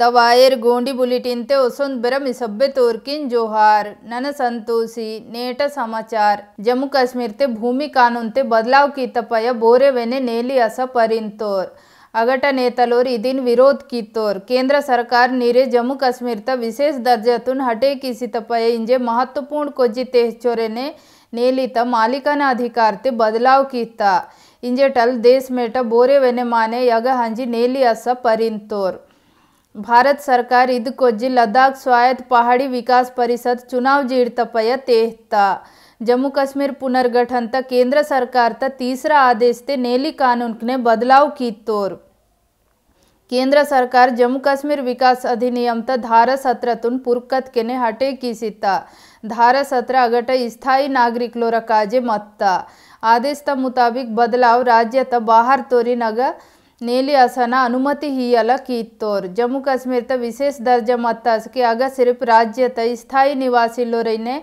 ದವಾಯರ್ ಗೋಂಡಿ ಬುಲೆಟಿನ್ತೆ ಒಸೊಂದ್ ಬೆರಮಿಸಬ್ಬೆ ತೋರ್ಕಿನ್ ಜೋಹಾರ್ ನನ ಸಂತೋಷಿ ನೇಟ ಸಮಾಚಾರ್ ಜಮ್ಮು ಕಾಶ್ಮೀರ್ತೆ ಭೂಮಿ ಕಾನೂನ್ತೆ ಬದಲಾವ್ ಕೀತಪಯ ಬೋರೆವೆನೆ ನೇಲಿ ಅಸ ಪರಿಂತೋರ್ ಅಗಟ ನೇತಲೋರ್ ಇದೀನ್ ವಿರೋಧ ಕೀತೋರ್ ಕೇಂದ್ರ ಸರ್ಕಾರ ನೀರೆ ಜಮ್ಮು ಕಾಶ್ಮೀರ್ತ ವಿಶೇಷ ದರ್ಜತುನ್ ಹಟೆ ಕೀಸಿತಪಯ ಇಂಜೆ ಮಹತ್ವಪೂರ್ಣ ಕೊಜ್ಜಿತೆ ಹೆಚ್ಚೋರೆನೆ ನೇಲಿತ ಮಾಲೀಕನ ಅಧಿಕಾರತೆ ಬದಲಾವ್ ಕೀತ ಇಂಜೆ ಟಲ್ ದೇಶ ಮೇಟ ಬೋರೆವೆನೆ ಮಾನೆ ಯಗ ಹಂಜಿ ನೇಲಿ ಅಸ ಪರಿಂತೋರ್ सरकार ಸರ್ಕಾರ लद्दाख स्वायत्त पहाड़ी विकास ವಿಕಾಸ್ चुनाव ಚುನಾವ್ ಜೀರ್ತಪಯ तेहता जम्मू कश्मीर पुनर्गठन केंद्र सरकार तीसरा आदेश ते नेली कानून ने बदलाव की तोर केंद्र सरकार जम्मू कश्मीर विकास अधिनियम त धारा सत्रह तुन पुरकत के ने हटे की सीता धारा सत्रह अगट स्थायी नागरिक लोरा काजे मत्ता आदेश त मुताबिक बदलाव राज्य त बाहर तोरी नगर ನೇಲಿಯಾಸನ ಅನುಮತಿ ಹಿಯಲ ಕೀತ್ತೋರ್ ಜಮ್ಮು ಕಾಶ್ಮೀರದ ವಿಶೇಷ ದರ್ಜೆ ಮತ್ತಾಸಕ್ಕೆ ಆಗ ಸಿರ್ಫ್ ರಾಜ್ಯದ ಸ್ಥಾಯಿ ನಿವಾಸಿಲ್ಲೋರೈನೆ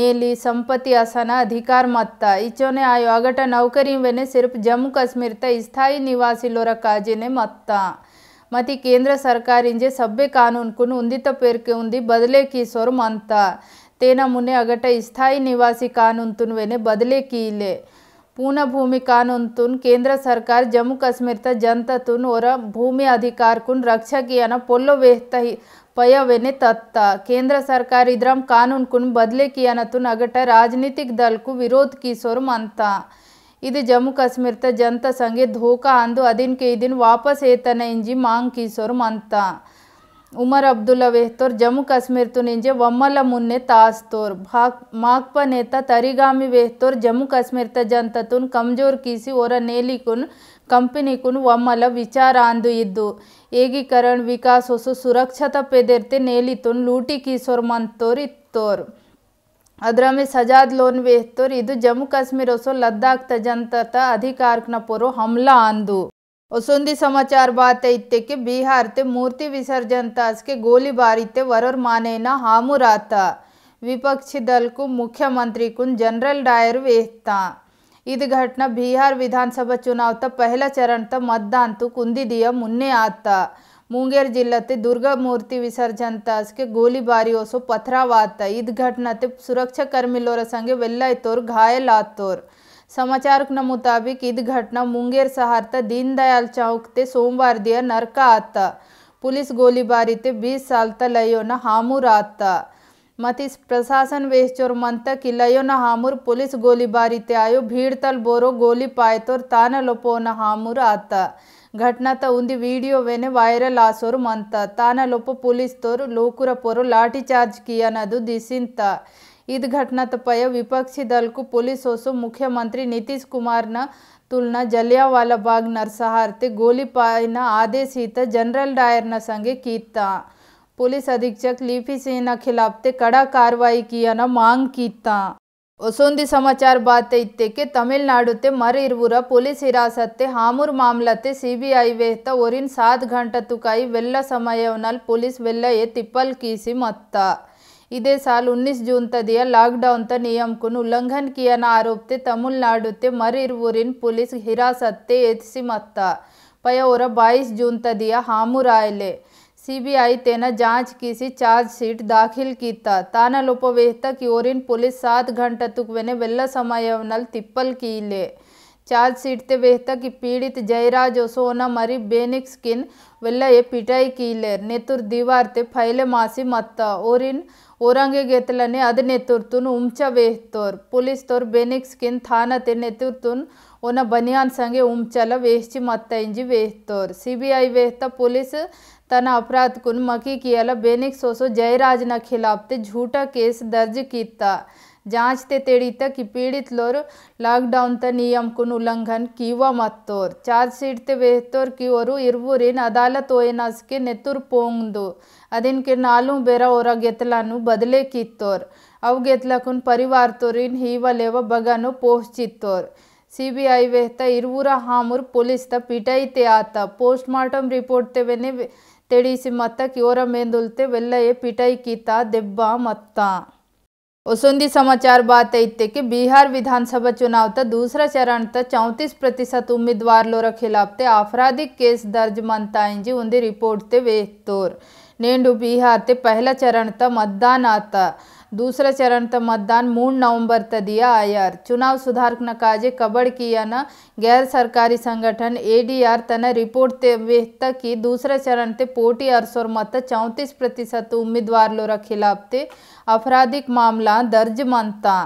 ನೇಲಿ संपत्ति आसन अधिकार मत्ता इचोने आयोग नौकरी वेने सिर्फ जम्मू कश्मीर त स्थायी निवासी लोर काजीने मत्ता मति केंद्र सरकार इंजे सभ्य कानून कुन उन्दी पेर के उन्दी बदले की सोर मनता तेना मुने अगट स्थायी निवासी कानून तुन वेने बदले की ले ಪೂರ್ಣ ಭೂಮಿಕಾನುಂತುನ್ ಕೇಂದ್ರ ಸರ್ಕಾರ ಜಮ್ಮು ಕಾಶ್ಮೀರದ ಜನತತುನ್ ಒರ ಭೂಮಿ ಅಧಿಕಾರಕುನ್ ರಕ್ಷಕಿಯನ ಪೊಲ್ಲೊ ವೇಹ್ತ ಪಯವೆನೆ ತತ್ತ ಕೇಂದ್ರ ಸರ್ಕಾರ ಇದ್ರಂ ಕಾನೂನ್ಕುನ್ ಬದಲೆ ಕಿಯನತುನ್ ಅಗಟ ರಾಜನೀತಿಕ ದಲ್ಕು ವಿರೋಧ ಕಿಸೋರು ಮಂತ ಇದು ಜಮ್ಮು ಕಾಶ್ಮೀರದ ಜನತಾ ಸಂಘೆ ಧೋಕಾ ಅಂದು ಅದಿನ್ಕೆ ಇದಿನ್ ವಾಪಸ್ ಏತನ ಇಂಜಿ ಮಾಂಗ್ ಕೀಸೋರು ಮಂತ ಉಮರ್ ಅಬ್ದುಲ್ಲಾ ವೆಹ್ತೋರ್ ಜಮ್ಮು ಕಾಶ್ಮೀರ್ ತುನಿಂಜೆ ಒಮ್ಮಲ ಮುನ್ನೆ ತಾಸ್ತೋರ್ ಭಾಕ್ ಮಾಕ್ಪ ನೇತ ತರಿಗಾಮಿ ವೆಹ್ತೋರ್ ಜಮ್ಮು ಕಾಶ್ಮೀರ್ ತ ಜಂತತುನ್ ಕಂಜೋರ್ ಕೀಸಿ ಒರ ನೇಲಿಕುನ್ ಕಂಪನಿಕುನ್ ಒಮ್ಮಲ ವಿಚಾರಾಂದು ಇದ್ದು ಏಕೀಕರಣ ವಿಕಾಸ್ ಹೊಸು ಸುರಕ್ಷತಾ ಪೆದೆರ್ತೆ ನೇಲಿತುನ್ ಲೂಟಿ ಕೀಸೋರ್ ಮಂತೋರ್ ಇತ್ತೋರ್ ಅದ್ರಮೆ ಸಜಾದ್ ಲೋನ್ ವೆಹ್ತೋರ್ ಇದು ಜಮ್ಮು ಕಾಶ್ಮೀರ್ ಹೊಸು ಲದ್ದಾಖ್ ತ ಜಂತತ ಅಧಿಕಾರಕ್ನ ಪೊರೋ ಹಮ್ಲಾ ಅಂದು ते मूर्ति विसर्जन तास के ಮೂರ್ತಿ ವಿಸರ್ಜನ್ ತಾಸ್ಗೆ ಗೋಲಿಬಾರಿತ್ತೆ ವರೋರ್ ಮಾನೇನ ಹಾಮುರಾತ विपक्षी दल को मुख्यमंत्री कुन जनरल डायर वेहता इस घटना बिहार विधानसभा चुनाव तक पहला चरण तक मतदान तो कुंदी दिया मुन्ने आता मुंगेर जिले दुर्गा मूर्ति विसर्जन तास के गोलीबारी ओसो पथराव आता घटना ते सुरक्षा कर्मी लोर संगे वेल्ला घायल आतोर समाचार के मुताबिक इद घटना मुंगेर सहारता दीनदयाल चौक ते सोमवार दिया नरका आता पुलिस गोलीबारी ते 20 साल तक लयोना हामुर आता मत इस प्रशासन मन मंत कि न हामुर पुलिस गोलीबारी ते आयो भीड़ तल बोरो गोली पाए तोर लोपो न हामुर आता ಘಟನಾ ತ ಉಂದಿ वायरल ವೈರಲ್ ಆಸೋರು ಮಂತ ತಾನ पुलिस ಪೊಲೀಸ್ ತೋರು ಲೋಕುರ लाठी ಲಾಠಿ ಚಾರ್ಜ್ ಕಿಯನದು ದಿಸಿಂತ इद ಘಟನಾತಪಯ ವಿಪಕ್ಷಿ ದಳಕ್ಕೂ ಪೊಲೀಸ್ ಹೊಸು ಮುಖ್ಯಮಂತ್ರಿ ನಿತೀಶ್ ಕುಮಾರ್ನ ತುಲನಾ ಜಲಿಯಾವಾಲಾ ಬಾಗ್ ನರಸಹಾರ್ತೆ ಗೋಲಿಪಾಯಿನ ಆದೇಶಿತ ಜನರಲ್ ಡಾಯರ್ನ ಸಂಗೆ ಕೀತ पुलिस अधीक्षक लीपी सिंह खिलाफ ते कड़ा कार्रवाई किया ना मांग कीता ಹೊಸೊಂದಿ ಸಮಾಚಾರ ಬಾತೆ ಇತ್ತಕ್ಕೆ ತಮಿಳುನಾಡುತ್ತೆ ಮರಿರ್ವುರ ಪೊಲೀಸ್ ಹಿರಾಸತ್ತೆ ಹಾಮೂರ್ ಮಾಮ್ಲತ್ತೆ ಸಿಬಿಐ ವೇತ ಒರಿನ್ ಸಾತ್ ಗಂಟ ತುಕಾಯಿ ವೆಲ್ಲ ಸಮಯವನಲ್ಲಿ ಪೊಲೀಸ್ ವೆಲ್ಲ ಎ ತಿಪ್ಪಲ್ ಕೀಸಿ ಮತ್ತ ఇదే సాల్ 19 జూన్ తదియా లాక్డౌన్ త నియంకును ఉల్లంఘన్ కియన ఆరోపతే తముల్లాడు తే మరిరురిన్ పోలీస్ హిరాసత్తే ఎతిసి మత్త. పైయ ఒర 22 జూన్ తదియా హాము రాయలే. सीबीआई తేన జాంచ్ కిసి చార్జ్ షీట్ దాఖల్ కిత్తా. తాన లొపవేత కి ఓరిన్ పోలీస్ 7 గంట తక్ వెనే వెల్ల సమయవన తిప్పల్ కిలే. ಚಾರ್ಜ್ ಶೀಟ್ ವೆಹ್ತಕಿ ಪೀಡಿತ್ ಜಯರಾಜ್ ಸೋನ ಮರಿ ಬೇನಿಕ್ ಸ್ಕಿನ್ ವೆಲ್ಲಯೆ ಪಿಟಾಯಿ ಕೀಲೇರ್ ನೆತುರ್ ದಿವಾರ್ತೆ ಫೈಲೆ ಮಾಸಿ ಮತ್ತ ಓರಿನ್ ಓರಂಗೆ ಗೆತ್ತಲನೆ ಅದ ನೆತುರ್ತುನ್ ಉಂಚ ವೇಹ್ತೋರ್ ಪೊಲೀಸ್ ತೋರ್ ಬೇನಿಕ್ ಸ್ಕಿನ್ ಥಾನತೆ ನೆತುರ್ತುನ್ ಒನ ಬನಿಯಾನ್ ಸಂಗೆ ಉಂಚಲ ವೇಹ್ಚಿ ಮತ್ತ ಇಂಜಿ ವೇಹ್ತೋರ್ ಸಿ ಬಿ ಐ ವೇಹ್ತ ಪೊಲೀಸ್ तन अपराध कुन मकी कियाला बेनिक सोसो जयराज न खिलाफ ते झूठा केस दर्ज किया जांचते तेड़ी ಕಿ कि पीड़ित ಲಾಕ್ಡೌನ್ ತ ನಿಯಮಕುನ್ ಉಲ್ಲಂಘನ್ ಕೀವ ಮತ್ತೋರ್ ಚಾರ್ಜ್ ಶೀಟ್ ತೆ ವೇಹ್ತೋರ್ ಕೀವರು ಇರ್ವೂರಿನ್ ಅದಾಲತ್ ಓಯನಾಸ್ಗೆ ನೆತ್ತುರ್ ಪೋಂಗ್ದು ಅದಿನ್ಕೆ ನಾಲು ಬೇರ ಓರ ಗೆತ್ತಲಾನು ಬದಲೆ ಕಿತ್ತೋರ್ ಅವು ಗೆತ್ತಲಕುನ್ ಪರಿವಾರ್ ತೋರಿನ್ ಹೀವಲೇವ ಬಗಾನು ಪೋಹ್ಚಿತ್ತೋರ್ ಸಿ ಬಿ ಐ ವೆಹ್ತ ಇರ್ವೂರ ಹಾಮುರ್ ಪೊಲೀಸ್ ತ ಪಿಟೈತೆ ಆತ ಪೋಸ್ಟ್ ಮಾರ್ಟಮ್ ರಿಪೋರ್ಟ್ ತೆವೆನೆ ತೆಡಿಸಿ ಮತ್ತ ಕಿವರ ಮೇಂದುಲ್ತೆ ವೆಲ್ಲಯೇ ಪಿಟೈ ಕೀತ ದೆಬ್ಬ ಮತ್ತ वसुंधी समाचार बात इतने कि बिहार विधानसभा चुनाव का दूसरा चरण तक चौंतीस प्रतिशत उम्मीदवार खिलाफ ते आपराधिक केस दर्ज मनताएंजी उन्हें रिपोर्ट ते वे तौर नेंडू बिहार ते पहला चरण तक मतदान आता दूसरा चरण त मतदान मूड नवंबर त दिया आयार चुनाव सुधार न काजे कबड़ किया न गैर सरकारी संगठन एडीआर तन रिपोर्ट ते वेहता कि दूसरा चरण ते पोटी अरसोर मत चौंतीस प्रतिशत उम्मीदवार लोरा खिलाफ ते आपराधिक मामला दर्ज मानता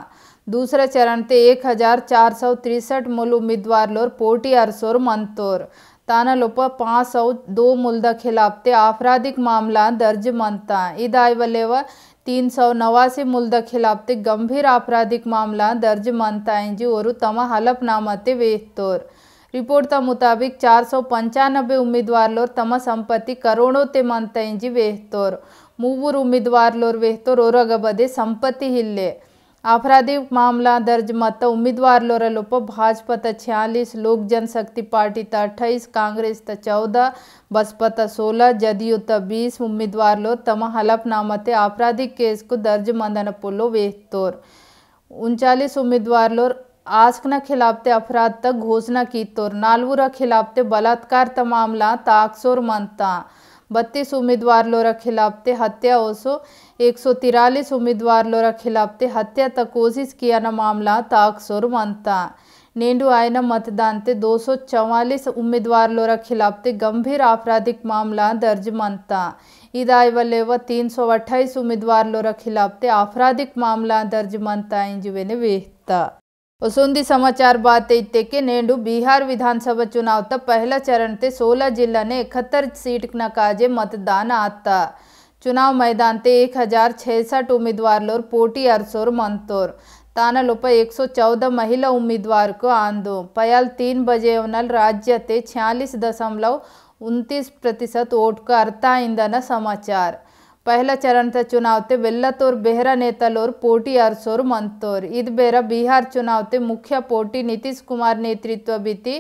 दूसरे चरण ते एक हजार चार सौ तिरसठ मूल उम्मीदवार लोर पोटी अरसोर मंतोर ताना लोप पाँच सौ दो मुल्दा खिलाफ ते आपराधिक मामला दर्ज मनता इदाय वलेवा तीन सौ नवासी ಮೂಲದ ಖಿಲಾಫ್ತಿ ಗಂಭೀರ ಅಪರಾಧಿಕ ಮಾಮಲಾ ದರ್ಜ್ ಮನ್ತಾಯಿಂಜಿ ಅವರು ತಮ್ಮ ಹಲಫ್ನಾಮತೆ ವೇಹ್ತೋರ್ ರಿಪೋರ್ಟ್ತ ಮುತಾಬಿಕ್ ಚಾರ್ ಸೌ ಪಂಚಾನಬ್ಬೆ ಉಮ್ಮಿದ್ವಾರ್ಲೋರ್ ತಮ್ಮ ಸಂಪತ್ತಿ ಕರೋಡೋ ತೆ ಮನ್ತಾಯಿಂಜಿ ವೇಹ್ತೋರ್ ಮೂವರು ಉಮ್ಮಿದ್ವಾರ್ಲೋರ್ ವೇಹ್ತೋರ್ ಓರಗಬದೆ ಸಂಪತ್ತಿ ಇಲ್ಲೇ आपराधिक मामला दर्ज मत उम्मीदवार लोप भाजपा त छियालीस लोक जनशक्ति पार्टी त अट्ठाईस कांग्रेस त चौदह बसपा त सोलह जदयू त बीस उम्मीदवार लो तम हलफनामा आपराधिक केस को दर्ज मंदन पुलो वेहतोर उनचालीस उम्मीदवार आस्कना आस्कन खिलाफते अपराध तक घोषणा की तोर नालवुरा खिलाफते बलात्कार त मामला ताकसोर मनता बत्तीस उम्मीदवार लोरा खिलाफते हत्या ओसो 143 ఉమ్మెద్వారుల ఖిలాఫ్తే హత్యత కోసిస్ కియన మామలా తాక్సోర్ మంతా నేడు ఆయన మతదాన్తే దో సో చవాలీస్ ఉమ్మెద్వారుల ఖిలాఫ్తే గంభీర్ ఆపరాధిక్ మామలా దర్జ్ మంతా इदाई वाले व तीन सौ अट्ठाईस उम्मीदवार लोरा खिलाफते आपराधिक मामला दर्ज मनता इंजुवेने वेहता वसुंदी समाचार बात इतने के नेडू बिहार विधानसभा चुनाव तक पहला चरण ते सोलह जिला ने इकहत्तर सीट न काजे मतदान आता चुनाव मैदान ते एक हजार छसठ उम्मीदवार लोर पोटी अरसोर मंतोर तानल उप एक सौ चौदह महिला उम्मीदवार को आंदो पयाल तीन बजे उनल राज्य ते छियालीस दशमलव उनतीस प्रतिशत वोट का अर्था इंदन समाचार पहला चरण से चुनाव ते वेल्लतोर बेहरा नेतलोर पोटी अरसोर मंतोर इद बेरा बिहार चुनाव ते मुख्य पोटी नीतीश कुमार नेतृत्व बीती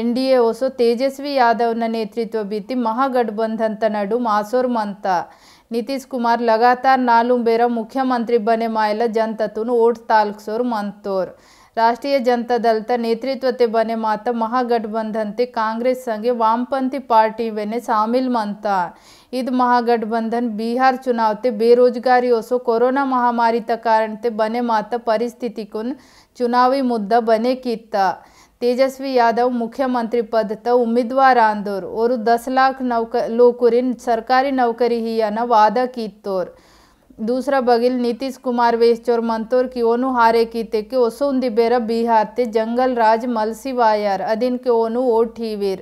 एनडीए ओसो तेजस्वी यादव नेतृत्व बीती महागठबंधन तनडु मासोर मंता ನಿತೀಶ್ ಕುಮಾರ್ ಲಗಾತಾರ್ ನಾಲು ಬೇರ ಮುಖ್ಯಮಂತ್ರಿ ಬನೆ ಮಾಯಲ ಜನತತುನು ओट ತಾಲ್ಕ್ಸೋರ್ मंतोर राष्ट्रीय जनता दल त नेतृत्व ते बने माता महागठबंधन ते कांग्रेस संगे वामपंथी पार्टी वेने शामिल मानता इध महागठबंधन बिहार चुनाव ते बेरोजगारी ओसो कोरोना महामारी त कारण ते बने माता परिस्थिति कुन चुनावी मुद्दा बने कीता ತೇಜಸ್ವಿ ಯಾದವ್ ಮುಖ್ಯಮಂತ್ರಿ ಪದ ತ और दस लाख नौक ಲಾಖ್ सरकारी नौकरी ಸರ್ಕಾರಿ ನೌಕರಿ ಹಿಯನ ವಾದ ಕಿತ್ತೋರ್ दूसरा बगिल नीतीश कुमार वेस्चोर मंतोर की ओनू हारे कीते के ओसोंदी बेरा बिहार ते जंगल राज मलसी वायर अदिन के ओनू ओ ठीवीर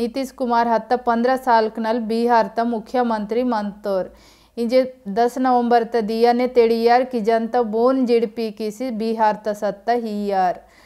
नीतीश कुमार हत पंद्रह साल कनल बिहार त मुख्यमंत्री मंतोर इंजे दस नवंबर त दिया ने तेड़ियार की जनता बोन जिड़पी किसी बिहार त सत्ता हियार